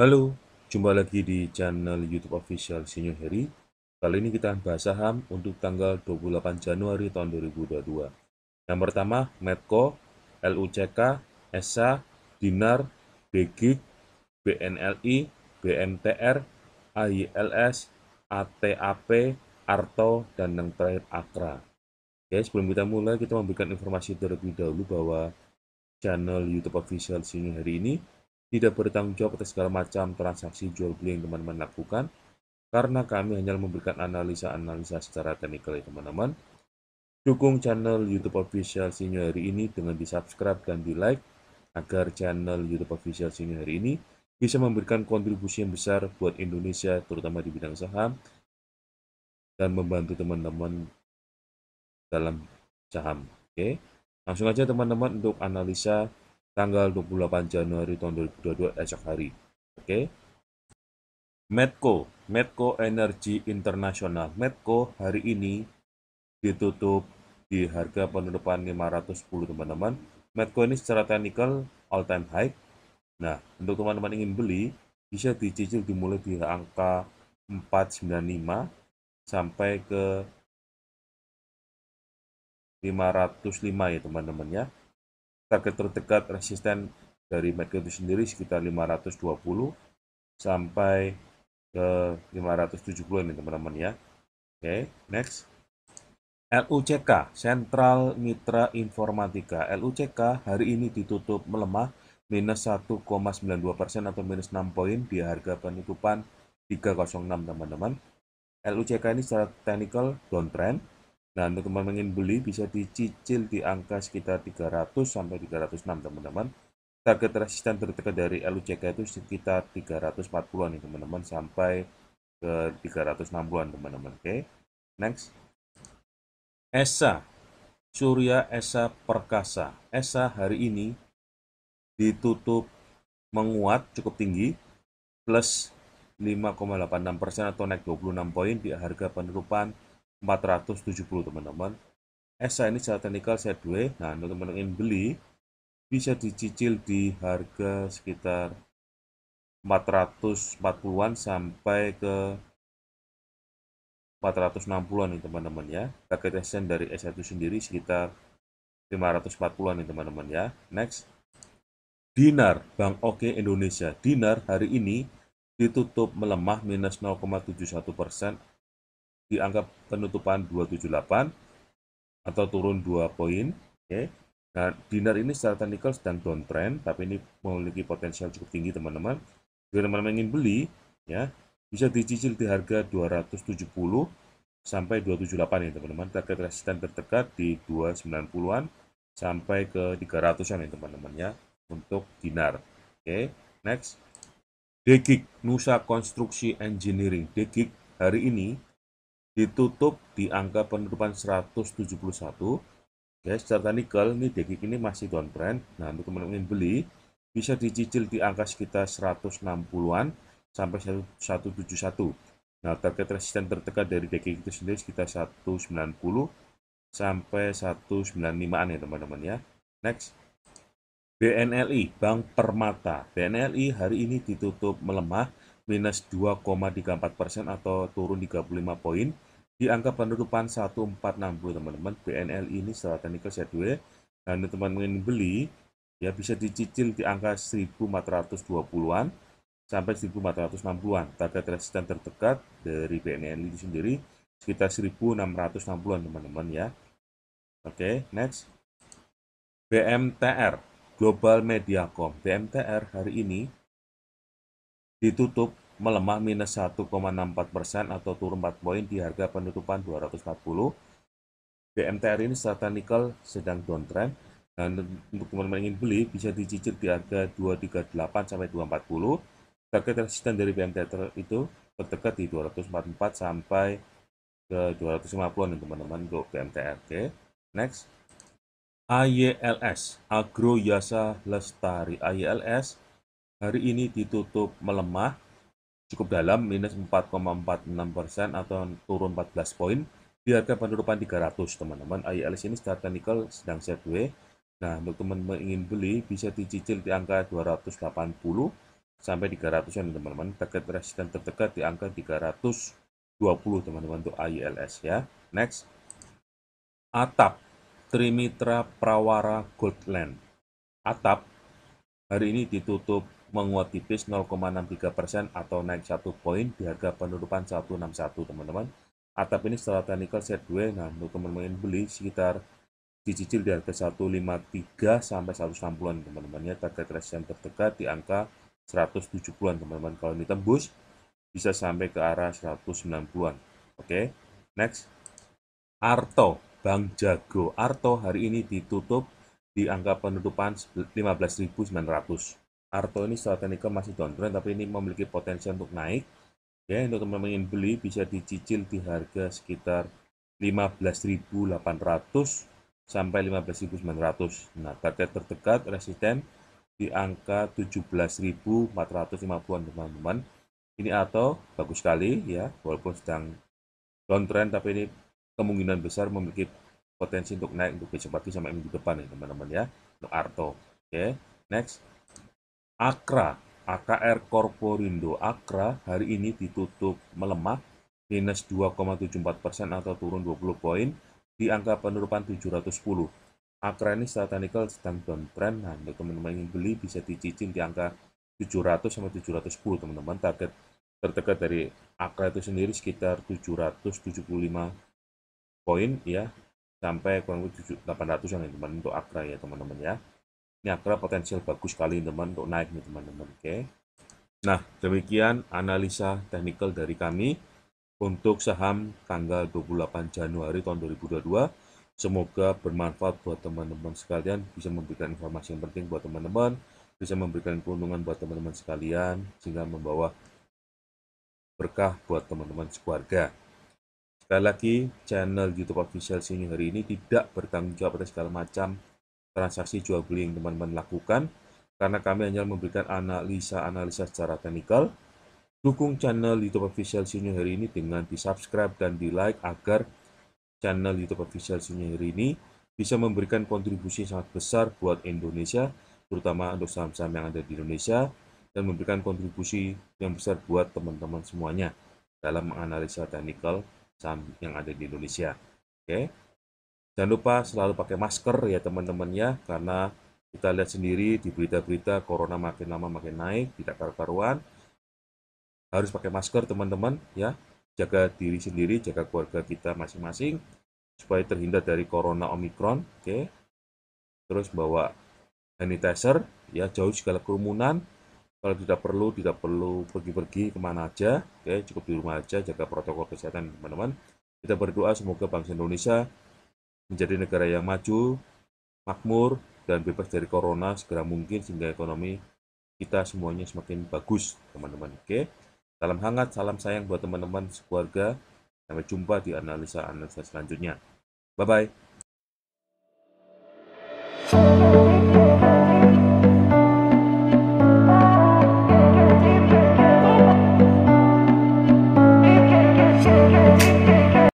Halo, jumpa lagi di channel YouTube official Sinyo Heri. Kali ini kita bahas saham untuk tanggal 28 Januari tahun 2022. Yang pertama, Medco, LUCK, ESA, Dinar, BGIG, BNLI, Bntr, AILS, ATAP, Arto, dan yang terakhir Akra. Oke, sebelum kita mulai, kita memberikan informasi terlebih dahulu bahwa channel YouTube official Sinyo Heri ini tidak bertanggung jawab atas segala macam transaksi jual beli yang teman-teman lakukan karena kami hanya memberikan analisa-analisa secara teknikal ya teman-teman. Dukung channel YouTube Official Sinyo hari ini dengan di subscribe dan di like agar channel YouTube Official Sinyo hari ini bisa memberikan kontribusi yang besar buat Indonesia terutama di bidang saham dan membantu teman-teman dalam saham. Oke, langsung aja teman-teman untuk analisa tanggal 28 Januari tahun 2022 esok hari. Oke. Okay? Medco, Medco Energy Internasional, Medco hari ini ditutup di harga penutupan 510 teman-teman. Medco ini secara teknikal all time high. Nah, untuk teman-teman ingin beli bisa dicicil dimulai di angka 495 sampai ke 505 ya teman-teman ya target terdekat resisten dari market itu sendiri sekitar 520 sampai ke 570 ini teman-teman ya. Oke, okay, next. LUCK, Central Mitra Informatika. LUCK hari ini ditutup melemah minus 1,92 persen atau minus 6 poin di harga penutupan 306 teman-teman. LUCK ini secara technical downtrend Nah, untuk teman-teman ingin beli bisa dicicil di angka sekitar 300 sampai 306 teman-teman. Target resisten terdekat dari LUCK itu sekitar 340-an nih ya, teman-teman sampai ke 360-an teman-teman. Oke. Next. ESA Surya Esa Perkasa. Esa hari ini ditutup menguat cukup tinggi plus 5,86% atau naik 26 poin di harga penutupan 470 teman-teman SA ini secara teknikal saya dua. nah untuk teman-teman ingin beli bisa dicicil di harga sekitar 440-an sampai ke 460-an nih teman-teman ya. Target dari S1 sendiri sekitar 540-an nih teman-teman ya. Next. Dinar Bank Oke Indonesia. Dinar hari ini ditutup melemah minus 0,71 persen dianggap penutupan 278 atau turun 2 poin. Okay. Nah, dinner ini secara teknikal sedang downtrend, tapi ini memiliki potensial cukup tinggi teman-teman. Jika teman-teman ingin beli, ya bisa dicicil di harga 270 sampai 278 ya teman-teman. Target resisten terdekat di 290-an sampai ke 300-an ya teman-teman ya untuk dinar. Oke, okay. next. Degik Nusa Konstruksi Engineering. Degik hari ini ditutup di angka penutupan 171 Oke, secara nikel ini dekik ini masih downtrend. Nah, untuk teman-teman ingin beli bisa dicicil di angka sekitar 160-an sampai 171. Nah, target resisten terdekat dari dekik itu sendiri sekitar 190 sampai 195-an ya, teman-teman ya. Next. BNLI, Bank Permata. BNLI hari ini ditutup melemah minus 2,34 persen atau turun 35 poin di angka penutupan 1460 teman-teman BNL ini teknikal technical schedule dan teman-teman beli ya bisa dicicil di angka 1420-an sampai 1460-an target resisten terdekat dari BNL ini sendiri sekitar 1660-an teman-teman ya oke okay, next BMTR Global Mediacom BMTR hari ini ditutup melemah minus 1,64 persen atau turun 4 poin di harga penutupan 240. BMTR ini serta nikel sedang downtrend dan untuk teman-teman ingin beli bisa dicicil di harga 238 sampai 240. Target resisten dari BMTR itu terdekat di 244 sampai ke 250 nih teman-teman untuk BMTR. Oke, next. AYLS, Agro Yasa Lestari. AYLS hari ini ditutup melemah cukup dalam minus 4,46 persen atau turun 14 poin di harga penutupan 300 teman-teman ILS ini secara teknikal sedang sideways nah untuk teman-teman ingin beli bisa dicicil di angka 280 sampai 300 ya teman-teman target resisten terdekat di angka 320 teman-teman untuk ILS ya next atap Trimitra Prawara Goldland atap hari ini ditutup menguat tipis 0,63 persen atau naik satu poin di harga penutupan 161 teman-teman. Atap ini setelah technical set 2, nah untuk teman-teman beli sekitar dicicil di harga 153 sampai 160-an teman-teman ya. Target resistance terdekat di angka 170-an teman-teman. Kalau ini tembus bisa sampai ke arah 190-an. Oke, okay, next. Arto, Bank Jago. Arto hari ini ditutup di angka penutupan 15.900. Arto ini secara teknikal masih downtrend tapi ini memiliki potensi untuk naik. Ya, untuk teman-teman ingin beli bisa dicicil di harga sekitar 15.800 sampai 15.900. Nah, target terdekat resisten di angka 17.450-an teman-teman. Ini atau bagus sekali ya, walaupun sedang downtrend tapi ini kemungkinan besar memiliki potensi untuk naik untuk besok pagi sampai minggu depan ya teman-teman ya. Untuk Arto. Oke, okay, next. Akra, AKR Corporindo Akra hari ini ditutup melemah minus 2,74 persen atau turun 20 poin di angka penurunan 710. Akra ini satanical sedang downtrend. Nah, untuk teman-teman yang beli bisa dicicil di angka 700 sampai 710 teman-teman. Target terdekat dari Akra itu sendiri sekitar 775 poin ya sampai kurang lebih 800 yang teman-teman untuk Akra ya teman-teman ya. Ini Akra potensial bagus sekali teman untuk naik nih teman-teman. Oke. Nah, demikian analisa teknikal dari kami untuk saham tanggal 28 Januari tahun 2022. Semoga bermanfaat buat teman-teman sekalian, bisa memberikan informasi yang penting buat teman-teman, bisa memberikan keuntungan buat teman-teman sekalian, sehingga membawa berkah buat teman-teman sekeluarga. Sekali lagi, channel YouTube Official Sini hari ini tidak bertanggung jawab atas segala macam transaksi jual beli yang teman-teman lakukan karena kami hanya memberikan analisa-analisa secara teknikal. Dukung channel YouTube Official Senior hari ini dengan di-subscribe dan di-like agar channel YouTube Official Senior hari ini bisa memberikan kontribusi sangat besar buat Indonesia, terutama untuk saham-saham yang ada di Indonesia, dan memberikan kontribusi yang besar buat teman-teman semuanya dalam menganalisa teknikal saham yang ada di Indonesia. Oke, okay? Jangan lupa selalu pakai masker ya teman-teman ya, karena kita lihat sendiri di berita-berita corona makin lama makin naik, tidak karu-karuan. Harus pakai masker teman-teman ya, jaga diri sendiri, jaga keluarga kita masing-masing, supaya terhindar dari corona omikron, oke. Okay? Terus bawa sanitizer, ya jauh segala kerumunan, kalau tidak perlu tidak perlu pergi-pergi kemana aja oke cukup di rumah aja jaga protokol kesehatan teman-teman kita berdoa semoga bangsa Indonesia menjadi negara yang maju, makmur, dan bebas dari corona segera mungkin sehingga ekonomi kita semuanya semakin bagus, teman-teman. Oke. Salam hangat, salam sayang buat teman-teman sekeluarga. Sampai jumpa di analisa-analisa selanjutnya. Bye-bye.